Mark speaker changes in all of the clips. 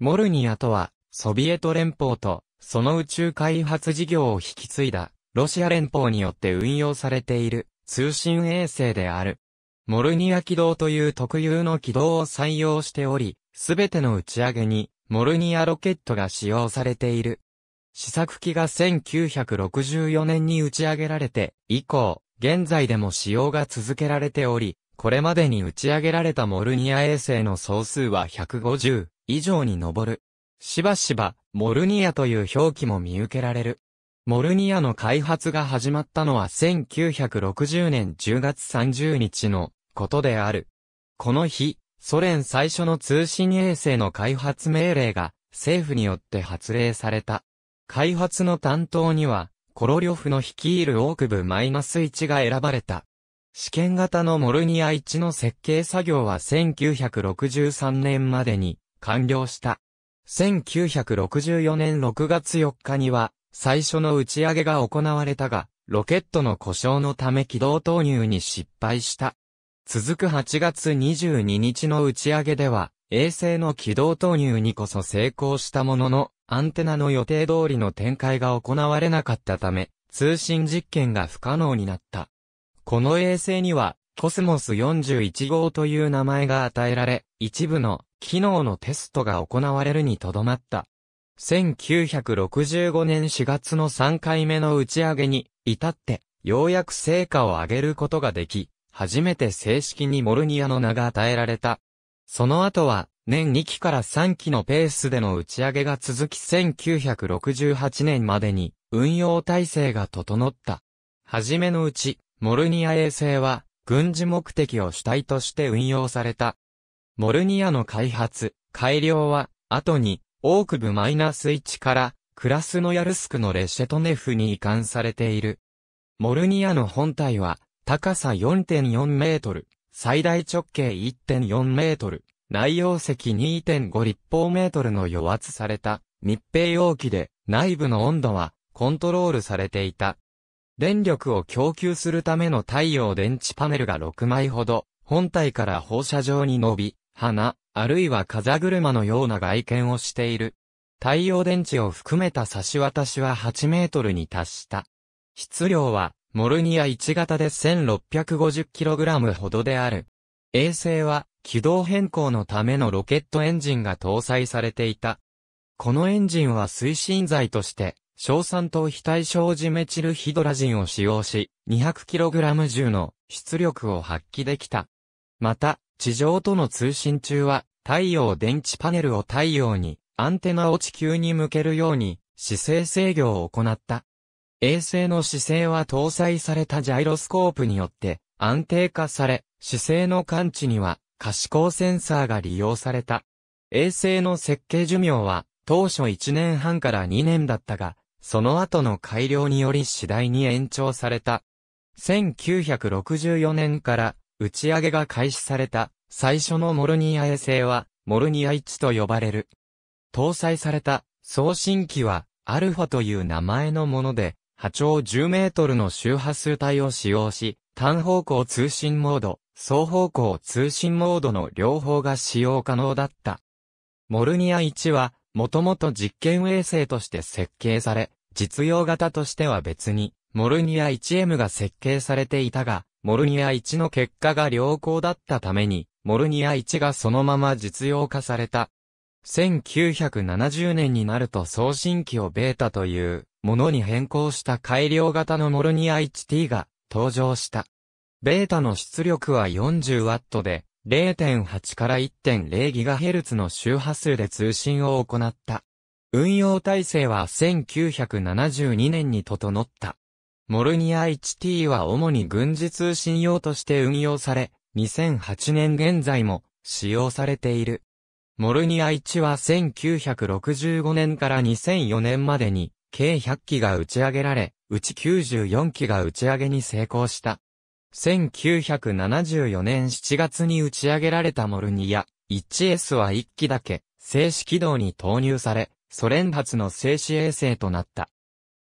Speaker 1: モルニアとは、ソビエト連邦と、その宇宙開発事業を引き継いだ、ロシア連邦によって運用されている、通信衛星である。モルニア軌道という特有の軌道を採用しており、すべての打ち上げに、モルニアロケットが使用されている。試作機が1964年に打ち上げられて、以降、現在でも使用が続けられており、これまでに打ち上げられたモルニア衛星の総数は150、以上に上る。しばしば、モルニアという表記も見受けられる。モルニアの開発が始まったのは1960年10月30日のことである。この日、ソ連最初の通信衛星の開発命令が政府によって発令された。開発の担当には、コロリョフの率いるオーク部 -1 が選ばれた。試験型のモルニア1の設計作業は1963年までに完了した。1964年6月4日には、最初の打ち上げが行われたが、ロケットの故障のため軌道投入に失敗した。続く8月22日の打ち上げでは、衛星の軌道投入にこそ成功したものの、アンテナの予定通りの展開が行われなかったため、通信実験が不可能になった。この衛星には、コスモス41号という名前が与えられ、一部の機能のテストが行われるにとどまった。1965年4月の3回目の打ち上げに至って、ようやく成果を上げることができ、初めて正式にモルニアの名が与えられた。その後は、年2期から3期のペースでの打ち上げが続き1968年までに運用体制が整った。はじめのうち、モルニア衛星は軍事目的を主体として運用された。モルニアの開発、改良は、後に、オークブ -1 から、クラスノヤルスクのレシェトネフに移管されている。モルニアの本体は、高さ4.4メートル、最大直径1.4メートル、内容積2.5立方メートルの余圧された密閉容器で内部の温度はコントロールされていた。電力を供給するための太陽電池パネルが6枚ほど、本体から放射状に伸び、花、あるいは風車のような外見をしている。太陽電池を含めた差し渡しは8メートルに達した。質量は、モルニア1型で 1650kg ほどである。衛星は、軌道変更のためのロケットエンジンが搭載されていた。このエンジンは推進剤として、硝酸と非対称ジメチルヒドラジンを使用し、200kg 重の出力を発揮できた。また、地上との通信中は、太陽電池パネルを太陽に、アンテナを地球に向けるように、姿勢制御を行った。衛星の姿勢は搭載されたジャイロスコープによって安定化され、姿勢の感知には可視光センサーが利用された。衛星の設計寿命は当初1年半から2年だったが、その後の改良により次第に延長された。1964年から打ち上げが開始された最初のモルニア衛星はモルニア1と呼ばれる。搭載された送信機はアルファという名前のもので波長10メートルの周波数帯を使用し単方向通信モード、双方向通信モードの両方が使用可能だった。モルニア1はもともと実験衛星として設計され、実用型としては別に、モルニア 1M が設計されていたが、モルニア1の結果が良好だったために、モルニア1がそのまま実用化された。1970年になると送信機をベータというものに変更した改良型のモルニア 1T が登場した。ベータの出力は4 0トで、0.8から 1.0GHz の周波数で通信を行った。運用体制は1972年に整った。モルニア HT は主に軍事通信用として運用され、2008年現在も使用されている。モルニア1は1965年から2004年までに計100機が打ち上げられ、うち94機が打ち上げに成功した。1974年7月に打ち上げられたモルニア 1S は1機だけ、静止軌道に投入され、ソ連発の静止衛星となった。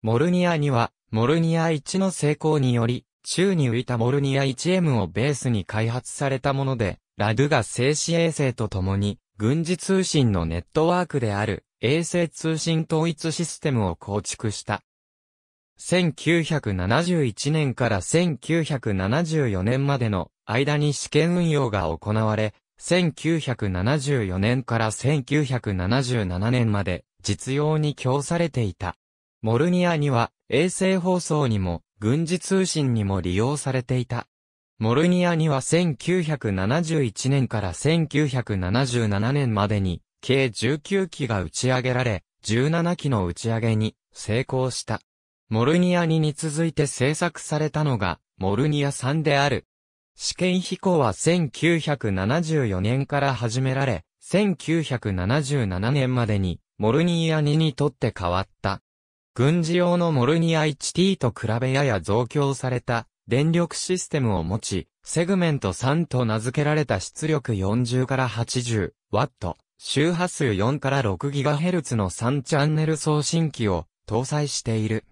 Speaker 1: モルニアには、モルニア1の成功により、宙に浮いたモルニア 1M をベースに開発されたもので、ラドゥが静止衛星とともに、軍事通信のネットワークである、衛星通信統一システムを構築した。1971年から1974年までの間に試験運用が行われ、1974年から1977年まで実用に供されていた。モルニアには衛星放送にも軍事通信にも利用されていた。モルニアには1971年から1977年までに計19機が打ち上げられ、17機の打ち上げに成功した。モルニア2に続いて制作されたのが、モルニア3である。試験飛行は1974年から始められ、1977年までに、モルニア2にとって変わった。軍事用のモルニア 1T と比べやや増強された電力システムを持ち、セグメント3と名付けられた出力40から80ワット、周波数4から6 g h z の3チャンネル送信機を搭載している。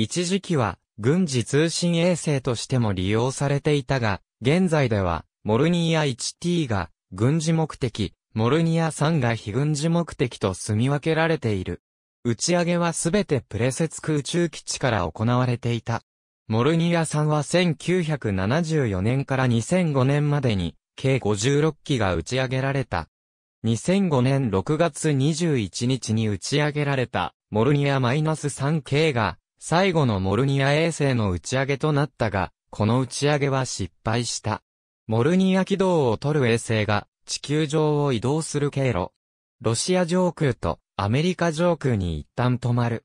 Speaker 1: 一時期は、軍事通信衛星としても利用されていたが、現在では、モルニア 1T が、軍事目的、モルニア3が非軍事目的と住み分けられている。打ち上げはすべてプレセツク宇宙基地から行われていた。モルニア3は1974年から2005年までに、計56機が打ち上げられた。2005年6月21日に打ち上げられた、モルニア -3K が、最後のモルニア衛星の打ち上げとなったが、この打ち上げは失敗した。モルニア軌道を取る衛星が地球上を移動する経路。ロシア上空とアメリカ上空に一旦止まる。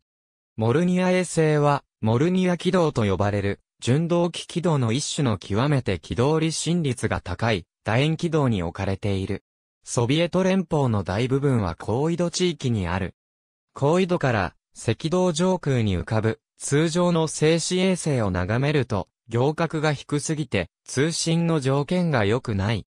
Speaker 1: モルニア衛星はモルニア軌道と呼ばれる純動機軌道の一種の極めて軌道離心率が高い楕円軌道に置かれている。ソビエト連邦の大部分は高緯度地域にある。高緯度から赤道上空に浮かぶ通常の静止衛星を眺めると、行角が低すぎて、通信の条件が良くない。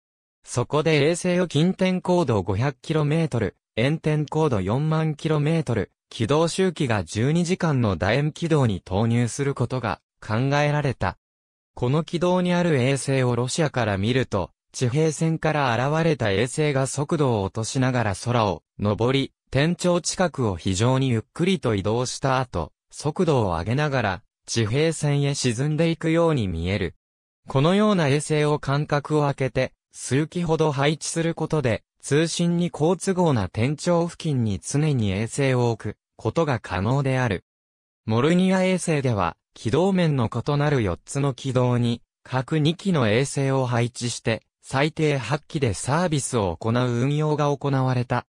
Speaker 1: そこで衛星を近点高度 500km、遠点高度4万 km、軌道周期が12時間の楕円軌道に投入することが考えられた。この軌道にある衛星をロシアから見ると、地平線から現れた衛星が速度を落としながら空を、上り、天頂近くを非常にゆっくりと移動した後、速度を上げながら地平線へ沈んでいくように見える。このような衛星を間隔を空けて数機ほど配置することで通信に好都合な天頂付近に常に衛星を置くことが可能である。モルニア衛星では軌道面の異なる4つの軌道に各2機の衛星を配置して最低8機でサービスを行う運用が行われた。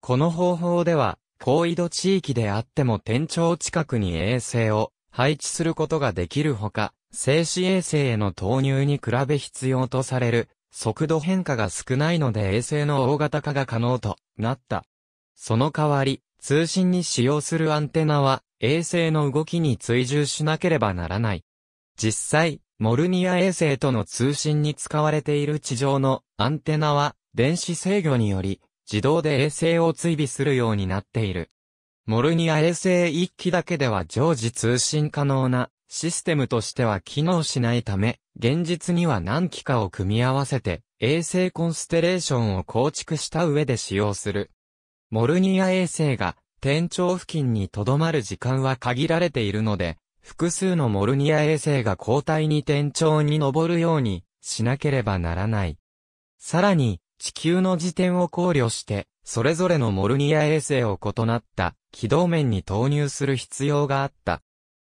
Speaker 1: この方法では高緯度地域であっても天頂近くに衛星を配置することができるほか、静止衛星への投入に比べ必要とされる速度変化が少ないので衛星の大型化が可能となった。その代わり、通信に使用するアンテナは衛星の動きに追従しなければならない。実際、モルニア衛星との通信に使われている地上のアンテナは電子制御により自動で衛星を追尾するようになっている。モルニア衛星1機だけでは常時通信可能なシステムとしては機能しないため、現実には何機かを組み合わせて衛星コンステレーションを構築した上で使用する。モルニア衛星が天頂付近に留まる時間は限られているので、複数のモルニア衛星が交代に天頂に登るようにしなければならない。さらに、地球の時点を考慮して、それぞれのモルニア衛星を異なった軌道面に投入する必要があった。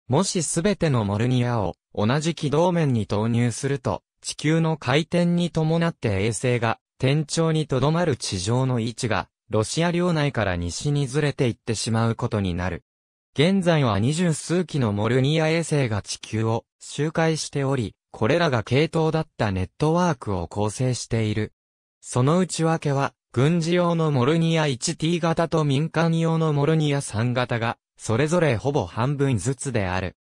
Speaker 1: もしすべてのモルニアを同じ軌道面に投入すると、地球の回転に伴って衛星が天頂にとどまる地上の位置が、ロシア領内から西にずれていってしまうことになる。現在は二十数機のモルニア衛星が地球を周回しており、これらが系統だったネットワークを構成している。その内訳は、軍事用のモルニア 1T 型と民間用のモルニア3型が、それぞれほぼ半分ずつである。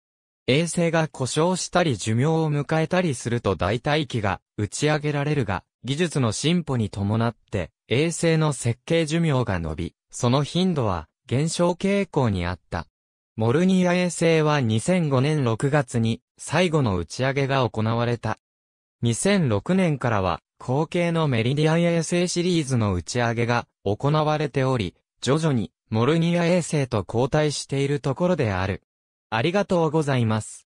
Speaker 1: 衛星が故障したり寿命を迎えたりすると代替機が打ち上げられるが、技術の進歩に伴って、衛星の設計寿命が伸び、その頻度は減少傾向にあった。モルニア衛星は2005年6月に最後の打ち上げが行われた。2006年からは後継のメリディアン衛星シリーズの打ち上げが行われており、徐々にモルニア衛星と交代しているところである。ありがとうございます。